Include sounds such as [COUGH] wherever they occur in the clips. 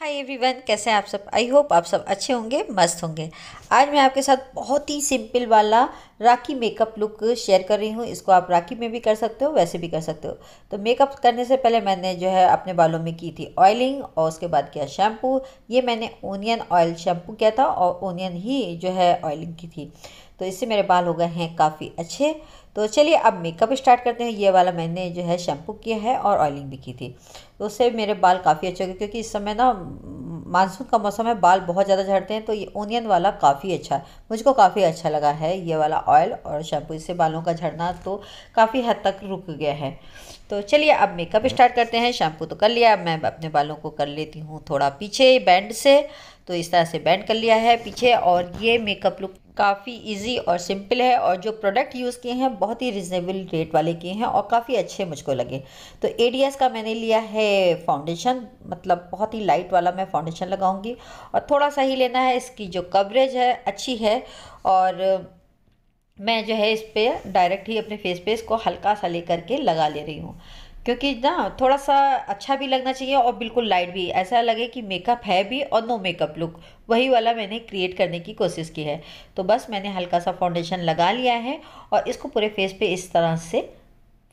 hi everyone कैसे हैं आप सब आई होप आप सब अच्छे होंगे मस्त होंगे आज मैं आपके साथ बहुत ही सिंपल वाला राखी मेकअप लुक शेयर कर रही हूँ इसको आप राखी में भी कर सकते हो वैसे भी कर सकते हो तो मेकअप करने से पहले मैंने जो है अपने बालों में की थी ऑयलिंग और उसके बाद किया शैम्पू ये मैंने ओनियन ऑयल शैम्पू किया था और ओनियन ही जो है ऑयलिंग की थी तो इससे मेरे बाल हो गए हैं काफ़ी अच्छे तो चलिए अब मेकअप स्टार्ट करते हैं ये वाला मैंने जो है शैम्पू किया है और ऑयलिंग भी की थी तो उससे मेरे बाल काफ़ी अच्छे हो गए क्योंकि इस समय ना मानसून का मौसम है बाल बहुत ज़्यादा झड़ते हैं तो ये ओनियन वाला काफ़ी अच्छा मुझको काफ़ी अच्छा लगा है ये वाला ऑयल और शैम्पू से बालों का झड़ना तो काफ़ी हद तक रुक गया है तो चलिए अब मेकअप स्टार्ट करते हैं शैम्पू तो कर लिया अब मैं अपने बालों को कर लेती हूँ थोड़ा पीछे बैंड से तो इस तरह से बैंड कर लिया है पीछे और ये मेकअप लुक काफ़ी इजी और सिंपल है और जो प्रोडक्ट यूज़ किए हैं बहुत ही रिजनेबल रेट वाले किए हैं और काफ़ी अच्छे मुझको लगे तो ए का मैंने लिया है फाउंडेशन मतलब बहुत ही लाइट वाला मैं फाउंडेशन लगाऊंगी और थोड़ा सा ही लेना है इसकी जो कवरेज है अच्छी है और मैं जो है इस पर डायरेक्ट ही अपने फेस पे इसको हल्का सा ले करके लगा ले रही हूँ क्योंकि ना थोड़ा सा अच्छा भी लगना चाहिए और बिल्कुल लाइट भी ऐसा लगे कि मेकअप है भी और नो मेकअप लुक वही वाला मैंने क्रिएट करने की कोशिश की है तो बस मैंने हल्का सा फाउंडेशन लगा लिया है और इसको पूरे फेस पे इस तरह से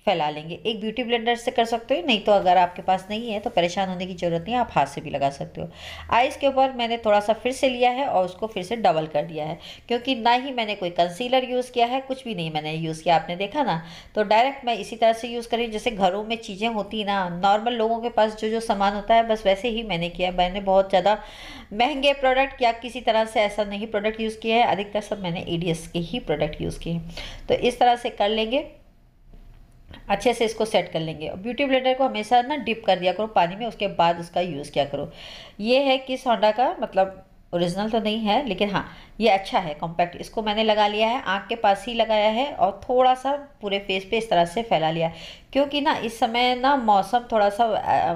फैला लेंगे एक ब्यूटी ब्लेंडर से कर सकते हो नहीं तो अगर आपके पास नहीं है तो परेशान होने की ज़रूरत नहीं है आप हाथ से भी लगा सकते हो आइज़ के ऊपर मैंने थोड़ा सा फिर से लिया है और उसको फिर से डबल कर दिया है क्योंकि ना ही मैंने कोई कंसीलर यूज़ किया है कुछ भी नहीं मैंने यूज़ किया आपने देखा ना तो डायरेक्ट मैं इसी तरह से यूज़ करी जैसे घरों में चीज़ें होती ना नॉर्मल लोगों के पास जो जो सामान होता है बस वैसे ही मैंने किया मैंने बहुत ज़्यादा महंगे प्रोडक्ट या किसी तरह से ऐसा नहीं प्रोडक्ट यूज़ किया है अधिकतर सब मैंने ई के ही प्रोडक्ट यूज़ किए हैं तो इस तरह से कर लेंगे अच्छे से इसको सेट कर लेंगे और ब्यूटी ब्लेंडर को हमेशा ना डिप कर दिया करो पानी में उसके बाद उसका यूज़ किया करो ये है किस होंडा का मतलब ओरिजिनल तो नहीं है लेकिन हाँ ये अच्छा है कॉम्पैक्ट इसको मैंने लगा लिया है आँख के पास ही लगाया है और थोड़ा सा पूरे फेस पे इस तरह से फैला लिया क्योंकि ना इस समय ना मौसम थोड़ा सा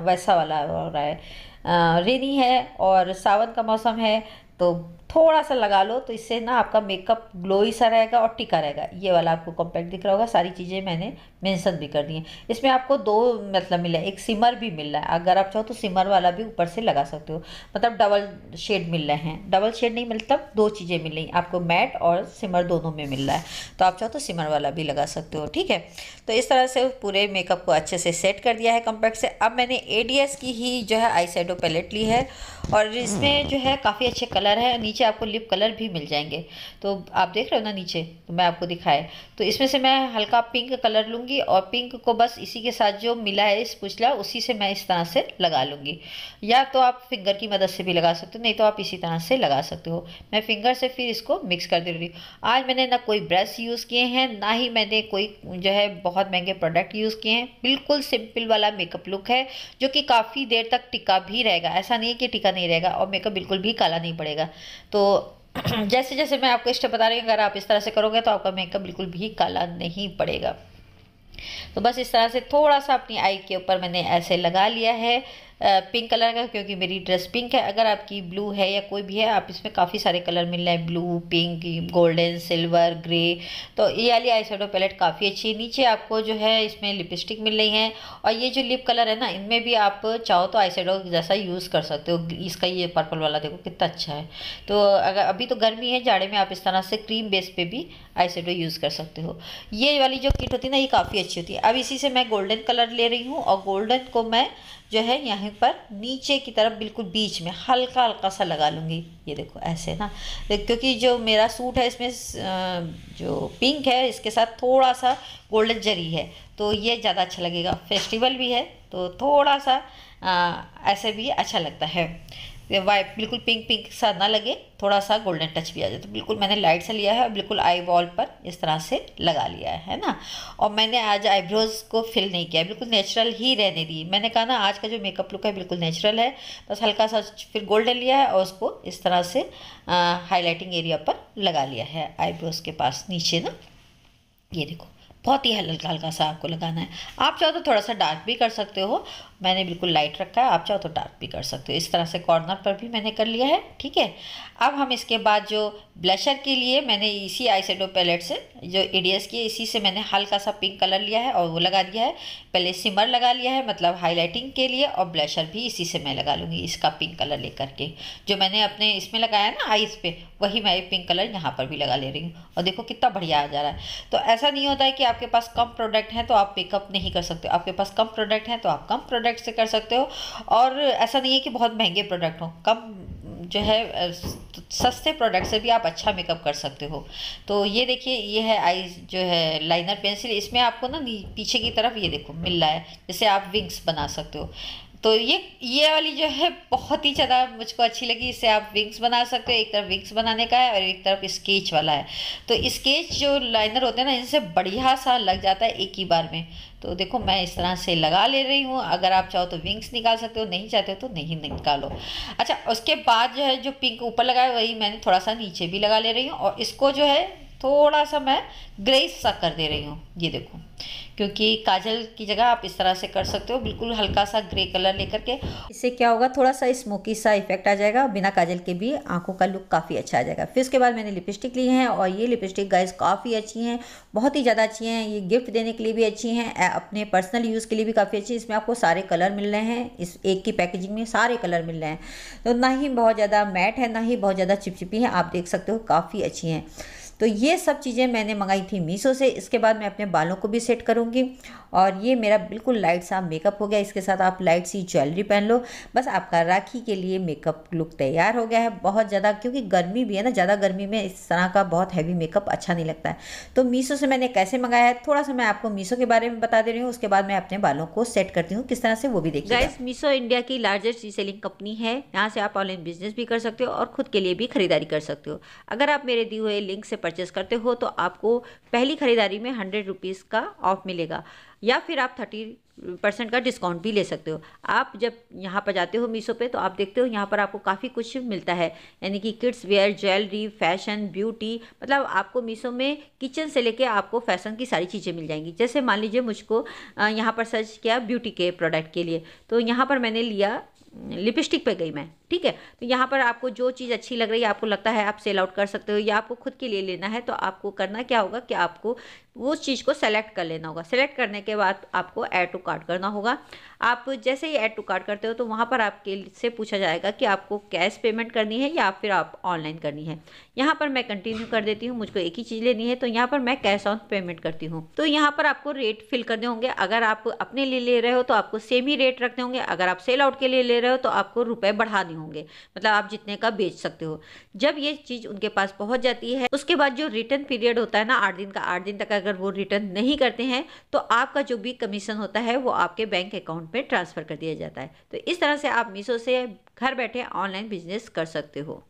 वैसा वाला हो रहा है रेनी है और सावन का मौसम है तो थोड़ा सा लगा लो तो इससे ना आपका मेकअप ग्लोई सा रहेगा और टिका रहेगा ये वाला आपको कॉम्पैक्ट दिख रहा होगा सारी चीज़ें मैंने मेंशन भी कर दी हैं इसमें आपको दो मतलब मिला है एक सिमर भी मिल रहा है अगर आप चाहो तो सिमर वाला भी ऊपर से लगा सकते हो मतलब डबल शेड मिल रहे हैं डबल शेड नहीं मतलब दो चीज़ें मिल रही आपको मैट और सिमर दोनों में मिल रहा है तो आप चाहो तो सिमर वाला भी लगा सकते हो ठीक है तो इस तरह से पूरे मेकअप को अच्छे से सेट कर दिया है कॉम्पैक्ट से अब मैंने ए की ही जो है आई पैलेट ली है और इसमें जो है काफ़ी अच्छे कलर है नीचे नीचे आपको लिप कलर भी मिल जाएंगे तो आप देख रहे हो ना नीचे तो मैं आपको दिखाए तो इसमें से मैं हल्का पिंक कलर लूँगी और पिंक को बस इसी के साथ जो मिला है इस पुछला उसी से मैं इस तरह से लगा लूँगी या तो आप फिंगर की मदद से भी लगा सकते हो नहीं तो आप इसी तरह से लगा सकते हो मैं फिंगर से फिर इसको मिक्स कर दे रही हूँ आज मैंने ना कोई ब्रश यूज़ किए हैं ना ही मैंने कोई जो है बहुत महंगे प्रोडक्ट यूज़ किए हैं बिल्कुल सिंपल वाला मेकअप लुक है जो कि काफ़ी देर तक टिका भी रहेगा ऐसा नहीं है कि टिका नहीं रहेगा और मेकअप बिल्कुल भी काला नहीं पड़ेगा तो तो [CLEARS THROAT] जैसे जैसे मैं आपको स्टेप बता रही हूँ अगर आप इस तरह से करोगे तो आपका मेकअप बिल्कुल भी काला नहीं पड़ेगा तो बस इस तरह से थोड़ा सा अपनी आई के ऊपर मैंने ऐसे लगा लिया है पिंक कलर का क्योंकि मेरी ड्रेस पिंक है अगर आपकी ब्लू है या कोई भी है आप इसमें काफ़ी सारे कलर मिल रहे हैं blue pink golden silver grey तो ये वाली आई शेडो पैलेट काफ़ी अच्छी है नीचे आपको जो है इसमें लिपस्टिक मिल रही है और ये जो लिप कलर है ना इनमें भी आप चाहो तो आई जैसा यूज़ कर सकते हो इसका ये पर्पल वाला देखो कितना अच्छा है तो अगर अभी तो गर्मी है जाड़े में आप इस तरह से क्रीम बेस पर भी आई यूज़ कर सकते हो ये वाली जो किट होती है ना ये काफ़ी अच्छी होती है अब इसी से मैं गोल्डन कलर ले रही हूँ और गोल्डन को मैं जो है यहाँ पर नीचे की तरफ बिल्कुल बीच में हल्का हल्का सा लगा लूँगी ये देखो ऐसे ना क्योंकि जो मेरा सूट है इसमें जो पिंक है इसके साथ थोड़ा सा गोल्डन जरी है तो ये ज़्यादा अच्छा लगेगा फेस्टिवल भी है तो थोड़ा सा आ, ऐसे भी अच्छा लगता है वाइट बिल्कुल पिंक पिंक सा ना लगे थोड़ा सा गोल्डन टच भी आ जाए तो बिल्कुल मैंने लाइट से लिया है और बिल्कुल आई वॉल पर इस तरह से लगा लिया है है ना और मैंने आज आईब्रोज़ को फिल नहीं किया बिल्कुल नेचुरल ही रहने दी मैंने कहा ना आज का जो मेकअप लुक है बिल्कुल नेचुरल है बस हल्का सा फिर गोल्डन लिया है और उसको इस तरह से हाईलाइटिंग एरिया पर लगा लिया है आईब्रोज़ के पास नीचे ना ये देखो बहुत ही हल्का हल्का सा आपको लगाना है आप चाहो तो थोड़ा सा डार्क भी कर सकते हो मैंने बिल्कुल लाइट रखा है आप चाहो तो डार्क भी कर सकते हो इस तरह से कॉर्नर पर भी मैंने कर लिया है ठीक है अब हम इसके बाद जो ब्लशर के लिए मैंने इसी आई शेडो पैलेट से जो एडीएस की इसी से मैंने हल्का सा पिंक कलर लिया है और वो लगा दिया है पहले सिमर लगा लिया है मतलब हाईलाइटिंग के लिए और ब्लशर भी इसी से मैं लगा लूँगी इसका पिंक कलर ले करके जो मैंने अपने इसमें लगाया ना आइज़ पे वही मैं पिंक कलर यहाँ पर भी लगा ले रही हूँ और देखो कितना बढ़िया आ जा रहा है तो ऐसा नहीं होता है कि आपके पास कम प्रोडक्ट हैं तो आप पिकअप नहीं कर सकते आपके पास कम प्रोडक्ट हैं तो आप कम प्रोडक्ट से कर सकते हो और ऐसा नहीं है कि बहुत महंगे प्रोडक्ट हों कम जो है सस्ते प्रोडक्ट से भी आप अच्छा मेकअप कर सकते हो तो ये देखिए ये है आई जो है लाइनर पेंसिल इसमें आपको ना पीछे की तरफ ये देखो मिल रहा है जैसे आप विंग्स बना सकते हो तो ये ये वाली जो है बहुत ही ज़्यादा मुझको अच्छी लगी इसे आप विंग्स बना सकते हो एक तरफ विंग्स बनाने का है और एक तरफ स्केच वाला है तो स्केच जो लाइनर होते हैं ना इनसे बढ़िया सा लग जाता है एक ही बार में तो देखो मैं इस तरह से लगा ले रही हूँ अगर आप चाहो तो विंग्स निकाल सकते हो नहीं चाहते हो तो नहीं निकालो अच्छा उसके बाद जो है जो पिंक ऊपर लगाया वही मैंने थोड़ा सा नीचे भी लगा ले रही हूँ और इसको जो है थोड़ा सा मैं ग्रेस सा कर दे रही हूँ ये देखो क्योंकि काजल की जगह आप इस तरह से कर सकते हो बिल्कुल हल्का सा ग्रे कलर लेकर के इससे क्या होगा थोड़ा सा स्मोकी सा इफेक्ट आ जाएगा बिना काजल के भी आंखों का लुक काफ़ी अच्छा आ जाएगा फिर उसके बाद मैंने लिपस्टिक ली है और ये लिपस्टिक गाइज काफ़ी अच्छी हैं बहुत ही ज़्यादा अच्छी हैं ये गिफ्ट देने के लिए भी अच्छी हैं अपने पर्सनल यूज़ के लिए भी काफ़ी अच्छी इसमें आपको सारे कलर मिल रहे हैं इस एक की पैकेजिंग में सारे कलर मिल रहे हैं तो ना ही बहुत ज़्यादा मैट है ना ही बहुत ज़्यादा चिपचिपी है आप देख सकते हो काफ़ी अच्छी हैं तो ये सब चीज़ें मैंने मंगाई थी मीशो से इसके बाद मैं अपने बालों को भी सेट करूँगी और ये मेरा बिल्कुल लाइट सा मेकअप हो गया इसके साथ आप लाइट सी ज्वेलरी पहन लो बस आपका राखी के लिए मेकअप लुक तैयार हो गया है बहुत ज़्यादा क्योंकि गर्मी भी है ना ज़्यादा गर्मी में इस तरह का बहुत हैवी मेकअप अच्छा नहीं लगता है तो मीशो से मैंने कैसे मंगाया है थोड़ा सा मैं आपको मीशो के बारे में बता दे रही हूँ उसके बाद मैं अपने बालों को सेट करती हूँ किस तरह से वो भी देखिए गाइस मीशो इंडिया की लार्जेस्ट रीसेलिंग कंपनी है यहाँ से आप ऑनलाइन बिजनेस भी कर सकते हो और खुद के लिए भी खरीदारी कर सकते हो अगर आप मेरे दिए हुए लिंक से परचेस करते हो तो आपको पहली ख़रीदारी में हंड्रेड रुपीज़ का ऑफ मिलेगा या फिर आप थर्टी परसेंट का डिस्काउंट भी ले सकते हो आप जब यहाँ पर जाते हो मीशो पे तो आप देखते हो यहाँ पर आपको काफ़ी कुछ मिलता है यानी कि kids wear jewellery fashion beauty मतलब आपको मीशो में किचन से लेके आपको फैशन की सारी चीज़ें मिल जाएंगी जैसे मान लीजिए मुझको यहाँ पर सर्च किया ब्यूटी के प्रोडक्ट के लिए तो यहाँ पर मैंने लिया लिपस्टिक पे गई मैं ठीक है तो यहाँ पर आपको जो चीज़ अच्छी लग रही है आपको लगता है आप सेल आउट कर सकते हो या आपको खुद के लिए लेना है तो आपको करना क्या होगा कि आपको उस चीज़ को सेलेक्ट कर लेना होगा सेलेक्ट करने के बाद आपको ऐड टू कार्ड करना होगा आप जैसे ही ऐड टू कार्ड करते हो तो वहाँ पर आपके से पूछा जाएगा कि आपको कैश पेमेंट करनी है या फिर आप ऑनलाइन करनी है यहाँ पर मैं कंटिन्यू कर देती हूँ मुझको एक ही चीज़ लेनी है तो यहाँ पर मैं कैश ऑन पेमेंट करती हूँ तो यहाँ पर आपको रेट फिल करने होंगे अगर आप अपने लिए ले रहे हो तो आपको सेम ही रेट रखने होंगे अगर आप सेल आउट के लिए ले रहे हो तो आपको रुपये बढ़ाने होंगे मतलब आप जितने का बेच सकते हो जब ये चीज़ उनके पास पहुँच जाती है उसके बाद जो रिटर्न पीरियड होता है ना आठ दिन का आठ दिन तक अगर वो रिटर्न नहीं करते हैं तो आपका जो भी कमीशन होता है वो आपके बैंक अकाउंट में ट्रांसफ़र कर दिया जाता है तो इस तरह से आप मीशो से घर बैठे ऑनलाइन बिजनेस कर सकते हो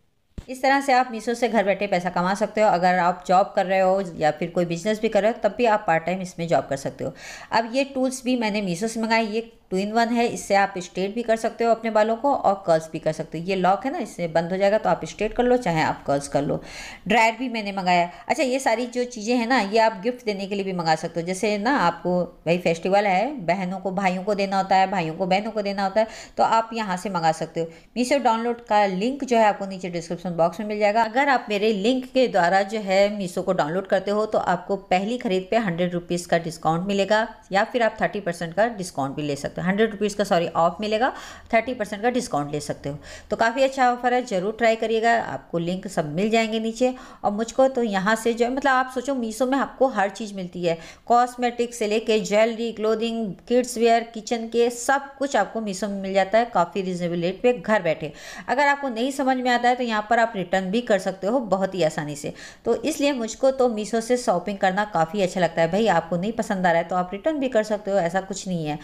इस तरह से आप मीशो से घर बैठे पैसा कमा सकते हो अगर आप जॉब कर रहे हो या फिर कोई बिजनेस भी कर रहे हो तब भी आप पार्ट टाइम इसमें जॉब कर सकते हो अब ये टूल्स भी मैंने मीशो से मंगाए ये टू इन वन है इससे आप स्ट्रेट भी कर सकते हो अपने बालों को और कर्ल्स भी कर सकते हो ये लॉक है ना इससे बंद हो जाएगा तो आप स्ट्रेट कर लो चाहे आप कर्ल्स कर लो ड्रायर भी मैंने मंगाया अच्छा ये सारी जो चीज़ें हैं ना ये आप गिफ्ट देने के लिए भी मंगा सकते हो जैसे ना आपको भाई फेस्टिवल है बहनों को भाइयों को देना होता है भाइयों को बहनों को देना होता है तो आप यहाँ से मंगा सकते हो मीशो डाउनलोड का लिंक जो है आपको नीचे डिस्क्रिप्शन बॉक्स में मिल जाएगा अगर आप मेरे लिंक के द्वारा जो है मीशो को डाउनलोड करते हो तो आपको पहली खरीद पर हंड्रेड रुपीज़ का डिस्काउंट मिलेगा या फिर आप थर्टी परसेंट का डिस्काउंट भी ले सकते सकते हो हंड्रेड रुपीज़ का सॉरी ऑफ मिलेगा थर्टी परसेंट का डिस्काउंट ले सकते हो तो काफ़ी अच्छा ऑफर है ज़रूर ट्राई करिएगा आपको लिंक सब मिल जाएंगे नीचे और मुझको तो यहाँ से जो है मतलब आप सोचो मीसो में आपको हर चीज़ मिलती है कॉस्मेटिक से लेके jewellery clothing kids wear kitchen के सब कुछ आपको मीसो में मिल जाता है काफ़ी रिजनेबल रेट पर घर बैठे अगर आपको नहीं समझ में आता है तो यहाँ पर आप रिटर्न भी कर सकते हो बहुत ही आसानी से तो इसलिए मुझको तो मीसो से शॉपिंग करना काफ़ी अच्छा लगता है भाई आपको नहीं पसंद आ रहा है तो आप रिटर्न भी कर सकते हो ऐसा कुछ नहीं है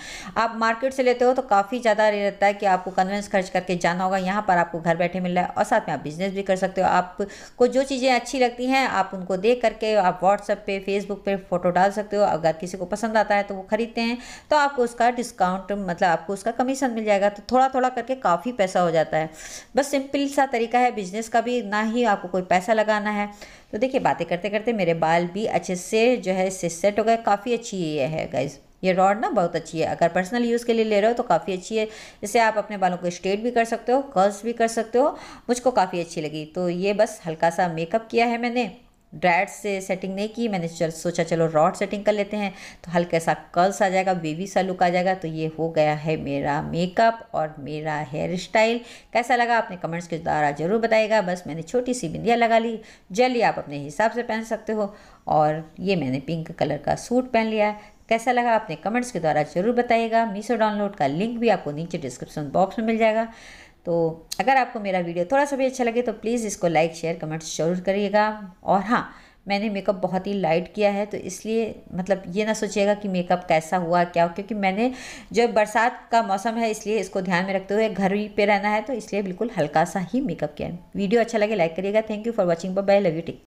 आप मार्केट से लेते हो तो काफ़ी ज़्यादा ये रहता है कि आपको कन्वेंस खर्च करके जाना होगा यहाँ पर आपको घर बैठे मिल रहा है और साथ में आप बिज़नेस भी कर सकते हो आपको जो चीज़ें अच्छी लगती हैं आप उनको देख करके आप व्हाट्सअप पे फेसबुक पे फ़ोटो डाल सकते हो अगर किसी को पसंद आता है तो वो ख़रीदते हैं तो आपको उसका डिस्काउंट मतलब आपको उसका कमीशन मिल जाएगा तो थोड़ा थोड़ा करके काफ़ी पैसा हो जाता है बस सिंपल सा तरीका है बिज़नेस का भी ना ही आपको कोई पैसा लगाना है तो देखिए बातें करते करते मेरे बाल भी अच्छे से जो है इससे सेट हो गए काफ़ी अच्छी ये है गाइज़ ये रॉड ना बहुत अच्छी है अगर पर्सनल यूज़ के लिए ले रहे हो तो काफ़ी अच्छी है इससे आप अपने बालों को स्ट्रेट भी कर सकते हो कर्ल्स भी कर सकते हो मुझको काफ़ी अच्छी लगी तो ये बस हल्का सा मेकअप किया है मैंने ड्राइड से सेटिंग नहीं की मैंने चल सोचा चलो रॉड सेटिंग कर लेते हैं तो हल्का सा कर्ल्स आ जाएगा बेबी सा लुक आ जाएगा तो ये हो गया है मेरा मेकअप और मेरा हेयर स्टाइल कैसा लगा आपने कमेंट्स के द्वारा ज़रूर बताएगा बस मैंने छोटी सी बिंदिया लगा ली जल्दी आप अपने हिसाब से पहन सकते हो और ये मैंने पिंक कलर का सूट पहन लिया है कैसा लगा आपने कमेंट्स के द्वारा ज़रूर बताइएगा मीसो डाउनलोड का लिंक भी आपको नीचे डिस्क्रिप्शन बॉक्स में मिल जाएगा तो अगर आपको मेरा वीडियो थोड़ा सा भी अच्छा लगे तो प्लीज़ इसको लाइक शेयर कमेंट्स जरूर करिएगा और हाँ मैंने मेकअप बहुत ही लाइट किया है तो इसलिए मतलब ये ना सोचिएगा कि मेकअप कैसा हुआ क्या हुआ क्योंकि मैंने जो बरसात का मौसम है इसलिए इसको ध्यान में रखते हुए घर ही पे रहना है तो इसलिए बिल्कुल हल्का सा ही मेकअप किया है वीडियो अच्छा लगे लाइक करिएगा thank you for watching bye love you take